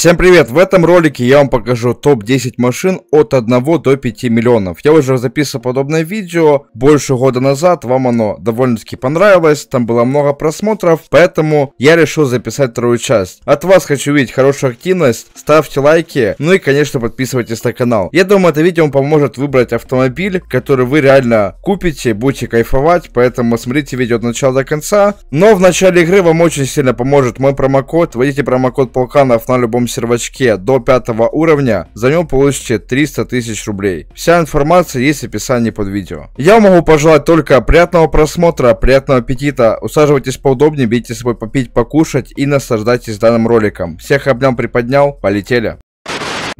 Всем привет! В этом ролике я вам покажу топ-10 машин от 1 до 5 миллионов. Я уже записывал подобное видео больше года назад, вам оно довольно-таки понравилось, там было много просмотров, поэтому я решил записать вторую часть. От вас хочу видеть хорошую активность, ставьте лайки, ну и конечно подписывайтесь на канал. Я думаю это видео вам поможет выбрать автомобиль, который вы реально купите, будете кайфовать, поэтому смотрите видео от начала до конца. Но в начале игры вам очень сильно поможет мой промокод, вводите промокод Полканов на любом сервачке до 5 уровня, за него получите 300 тысяч рублей. Вся информация есть в описании под видео. Я могу пожелать только приятного просмотра, приятного аппетита, усаживайтесь поудобнее, берите с собой попить, покушать и наслаждайтесь данным роликом. Всех обнял, приподнял, полетели.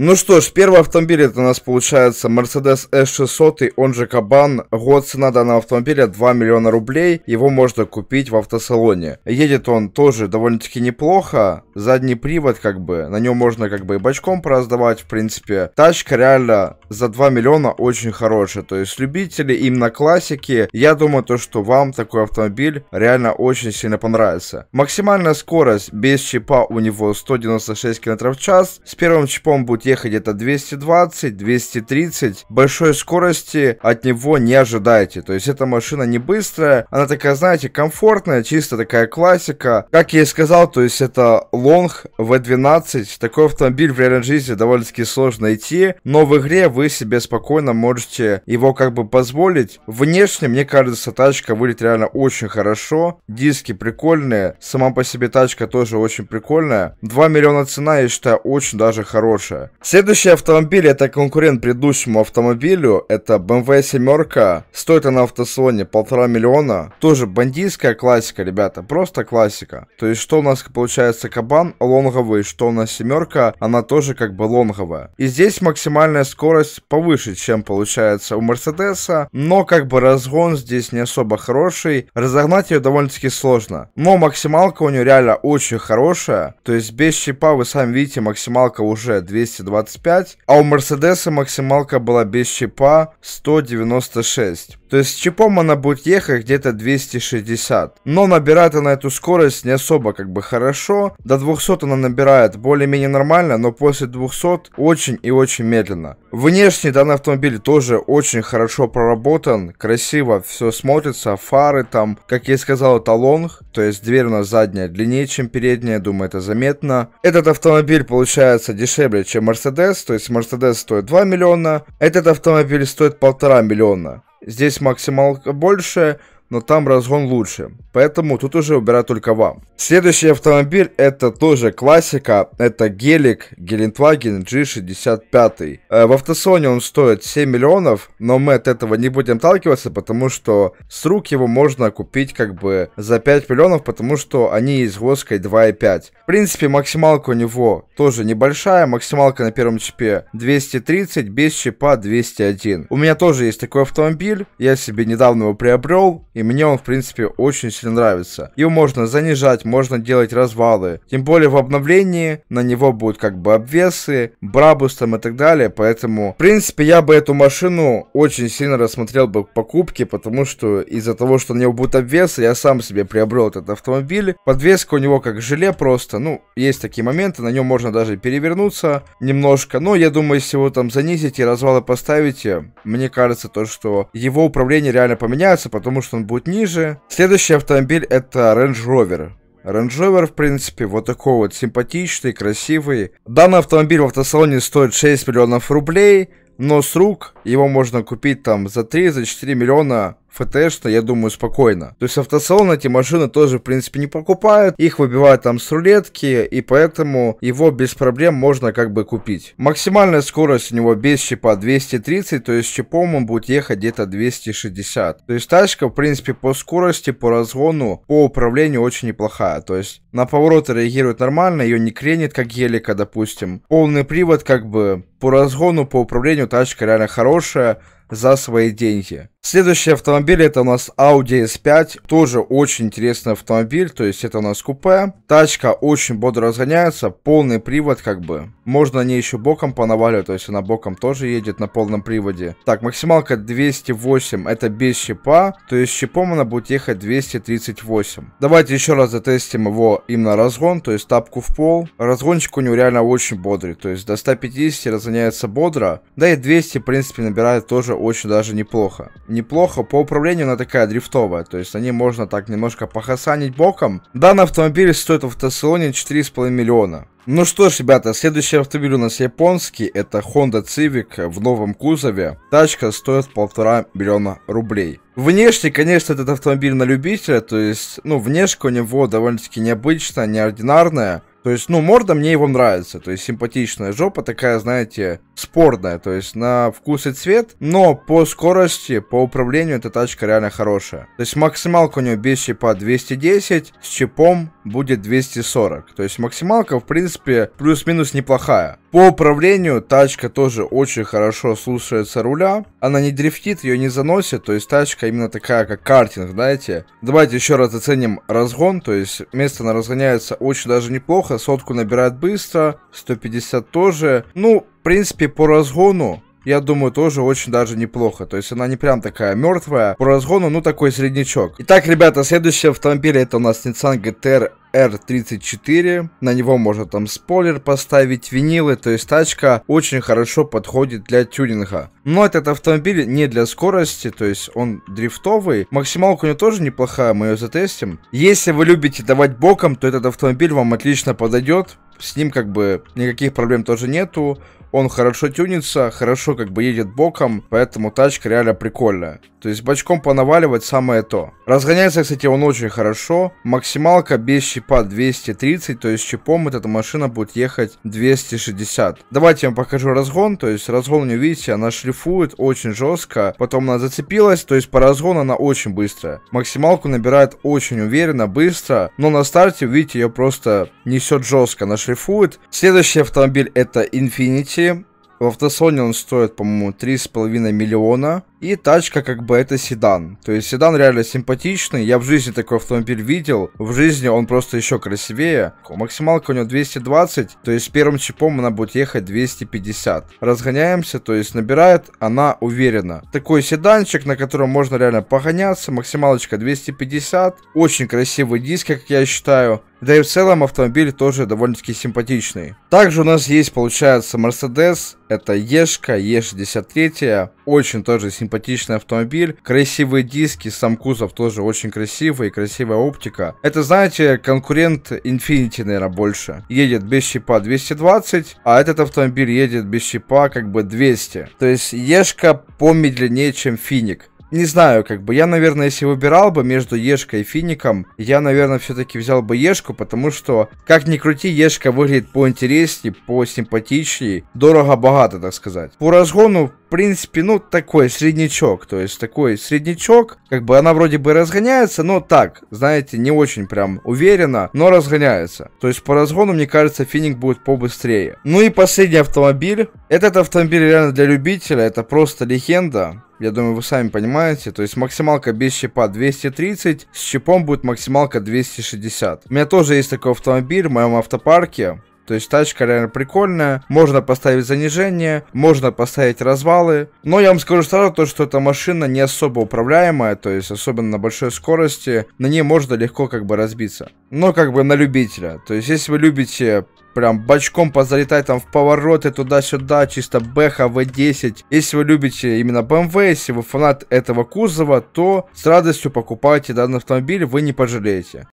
Ну что ж, первый автомобиль это у нас получается Mercedes S600, он же Кабан. Год цена данного автомобиля 2 миллиона рублей. Его можно купить в автосалоне. Едет он тоже довольно-таки неплохо. Задний привод как бы, на нем можно как бы и бочком пораздавать, в принципе. Тачка реально за 2 миллиона очень хорошая. То есть любители именно классики, я думаю то, что вам такой автомобиль реально очень сильно понравится. Максимальная скорость без чипа у него 196 км в час. С первым чипом будет ехать где-то 220-230, большой скорости от него не ожидайте. То есть эта машина не быстрая, она такая, знаете, комфортная, чисто такая классика. Как я и сказал, то есть это Long V12, такой автомобиль в реальной жизни довольно-таки сложно найти, но в игре вы себе спокойно можете его как бы позволить. Внешне, мне кажется, тачка выглядит реально очень хорошо, диски прикольные, сама по себе тачка тоже очень прикольная. 2 миллиона цена, я считаю, очень даже хорошая. Следующий автомобиль это конкурент предыдущему автомобилю. Это BMW семерка. Стоит она в автосалоне полтора миллиона. Тоже бандитская классика, ребята. Просто классика. То есть, что у нас получается кабан лонговый, что у нас семерка, она тоже как бы лонговая. И здесь максимальная скорость повыше, чем получается у Мерседеса. Но как бы разгон здесь не особо хороший. Разогнать ее довольно-таки сложно. Но максималка у нее реально очень хорошая. То есть без щипа вы сами видите, максималка уже 200 225, а у Мерседеса максималка была без чипа 196. То есть с чипом она будет ехать где-то 260. Но набирает она эту скорость не особо как бы хорошо. До 200 она набирает более-менее нормально, но после 200 очень и очень медленно. Внешне данный автомобиль тоже очень хорошо проработан, красиво все смотрится, фары там, как я и сказал, это лонг, то есть дверь у нас задняя длиннее, чем передняя, думаю, это заметно. Этот автомобиль получается дешевле, чем Mercedes, то есть Mercedes стоит 2 миллиона, этот автомобиль стоит полтора миллиона. Здесь максималка больше, но там разгон лучше. Поэтому тут уже выбирать только вам. Следующий автомобиль это тоже классика. Это гелик Гелендваген G65. Э, в автосоне он стоит 7 миллионов, но мы от этого не будем отталкиваться, потому что с рук его можно купить как бы за 5 миллионов, потому что они из гоской 2.5. В принципе, максималка у него тоже небольшая. Максималка на первом чипе 230, без чипа 201. У меня тоже есть такой автомобиль. Я себе недавно его приобрел и мне он, в принципе, очень сильно нравится. Его можно занижать, можно делать развалы. Тем более в обновлении на него будут как бы обвесы, брабус там и так далее, поэтому, в принципе, я бы эту машину очень сильно рассмотрел бы к покупке, потому что из-за того, что на него будут обвесы, я сам себе приобрел этот автомобиль. Подвеска у него как желе просто, ну, есть такие моменты, на нем можно даже перевернуться немножко, но я думаю, если его там и развалы поставите, мне кажется то, что его управление реально поменяется, потому что он будет ниже. Следующий автомобиль это Range Rover. Range Rover, в принципе, вот такой вот симпатичный, красивый. Данный автомобиль в автосалоне стоит 6 миллионов рублей, но с рук его можно купить там за 3-4 за миллиона ФТшно, я думаю, спокойно. То есть автосалон эти машины тоже, в принципе, не покупают, их выбивают там с рулетки, и поэтому его без проблем можно как бы купить. Максимальная скорость у него без чипа 230, то есть с чипом он будет ехать где-то 260. То есть тачка, в принципе, по скорости, по разгону, по управлению очень неплохая. То есть на повороты реагирует нормально, ее не кренит, как гелика, допустим. Полный привод, как бы, по разгону, по управлению тачка реально хорошая за свои деньги. Следующий автомобиль это у нас Audi S5, тоже очень интересный автомобиль, то есть это у нас купе. Тачка очень бодро разгоняется, полный привод как бы. Можно не еще боком понаваливать, то есть она боком тоже едет на полном приводе. Так, максималка 208, это без щипа, то есть щипом она будет ехать 238. Давайте еще раз затестим его именно разгон, то есть тапку в пол. Разгончик у него реально очень бодрый, то есть до 150 разгоняется бодро, да и 200 в принципе набирает тоже очень даже неплохо неплохо. По управлению она такая дрифтовая, то есть они можно так немножко похасанить боком. Данный автомобиль стоит в автосалоне 4,5 миллиона. Ну что ж, ребята, следующий автомобиль у нас японский, это Honda Civic в новом кузове. Тачка стоит полтора миллиона рублей. Внешне, конечно, этот автомобиль на любителя, то есть, ну, внешка у него довольно-таки необычная, неординарная. То есть, ну, морда мне его нравится. То есть, симпатичная жопа, такая, знаете, спорная. То есть, на вкус и цвет. Но по скорости, по управлению эта тачка реально хорошая. То есть, максималка у него без чипа 210 с чипом будет 240. То есть максималка, в принципе, плюс-минус неплохая. По управлению тачка тоже очень хорошо слушается руля. Она не дрифтит, ее не заносит. То есть тачка именно такая, как картинг, знаете. Давайте еще раз оценим разгон. То есть место на разгоняется очень даже неплохо. Сотку набирает быстро. 150 тоже. Ну, в принципе, по разгону я думаю, тоже очень даже неплохо. То есть она не прям такая мертвая. По разгону, ну, такой среднячок. Итак, ребята, следующий автомобиль это у нас Nissan GTR R34, на него можно там спойлер поставить, винилы, то есть тачка очень хорошо подходит для тюнинга. Но этот автомобиль не для скорости, то есть он дрифтовый, максималка у него тоже неплохая, мы ее затестим. Если вы любите давать боком, то этот автомобиль вам отлично подойдет, с ним как бы никаких проблем тоже нету. Он хорошо тюнится, хорошо как бы едет боком, поэтому тачка реально прикольная. То есть бочком понаваливать самое то. Разгоняется, кстати, он очень хорошо. Максималка без щипа 230, то есть щипом эта машина будет ехать 260. Давайте я вам покажу разгон, то есть разгон, не видите, она шлифует очень жестко. Потом она зацепилась, то есть по разгону она очень быстрая. Максималку набирает очень уверенно, быстро, но на старте, видите, ее просто несет жестко, на шлифу шлифуют. Следующий автомобиль это Infinity. В автосоне он стоит, по-моему, 3,5 миллиона. И тачка как бы это седан. То есть седан реально симпатичный. Я в жизни такой автомобиль видел. В жизни он просто еще красивее. Максималка у него 220. То есть первым чипом она будет ехать 250. Разгоняемся. То есть набирает она уверенно. Такой седанчик, на котором можно реально погоняться. Максималочка 250. Очень красивый диск, как я считаю. Да и в целом автомобиль тоже довольно-таки симпатичный. Также у нас есть, получается, Mercedes. Это Ешка, Е63. Очень тоже симпатичный симпатичный автомобиль, красивые диски, сам кузов тоже очень красивый, красивая оптика. Это, знаете, конкурент Infinity, наверное, больше. Едет без щипа 220, а этот автомобиль едет без щипа как бы 200. То есть Ешка помедленнее, чем Финик. Не знаю, как бы, я, наверное, если выбирал бы между Ешкой и Фиником, я, наверное, все-таки взял бы Ешку, потому что, как ни крути, Ешка выглядит поинтереснее, посимпатичнее, дорого-богато, так сказать. По разгону, в принципе, ну, такой среднячок, то есть такой среднячок, как бы она вроде бы разгоняется, но так, знаете, не очень прям уверенно, но разгоняется. То есть по разгону, мне кажется, Финик будет побыстрее. Ну и последний автомобиль. Этот автомобиль реально для любителя, это просто легенда. Я думаю, вы сами понимаете. То есть максималка без щипа 230, с щипом будет максималка 260. У меня тоже есть такой автомобиль в моем автопарке. То есть тачка реально прикольная, можно поставить занижение, можно поставить развалы. Но я вам скажу сразу то, что эта машина не особо управляемая, то есть особенно на большой скорости, на ней можно легко как бы разбиться. Но как бы на любителя. То есть если вы любите прям бочком позалетай там в повороты туда-сюда, чисто бэха V10. Если вы любите именно BMW, если вы фанат этого кузова, то с радостью покупайте данный автомобиль, вы не пожалеете.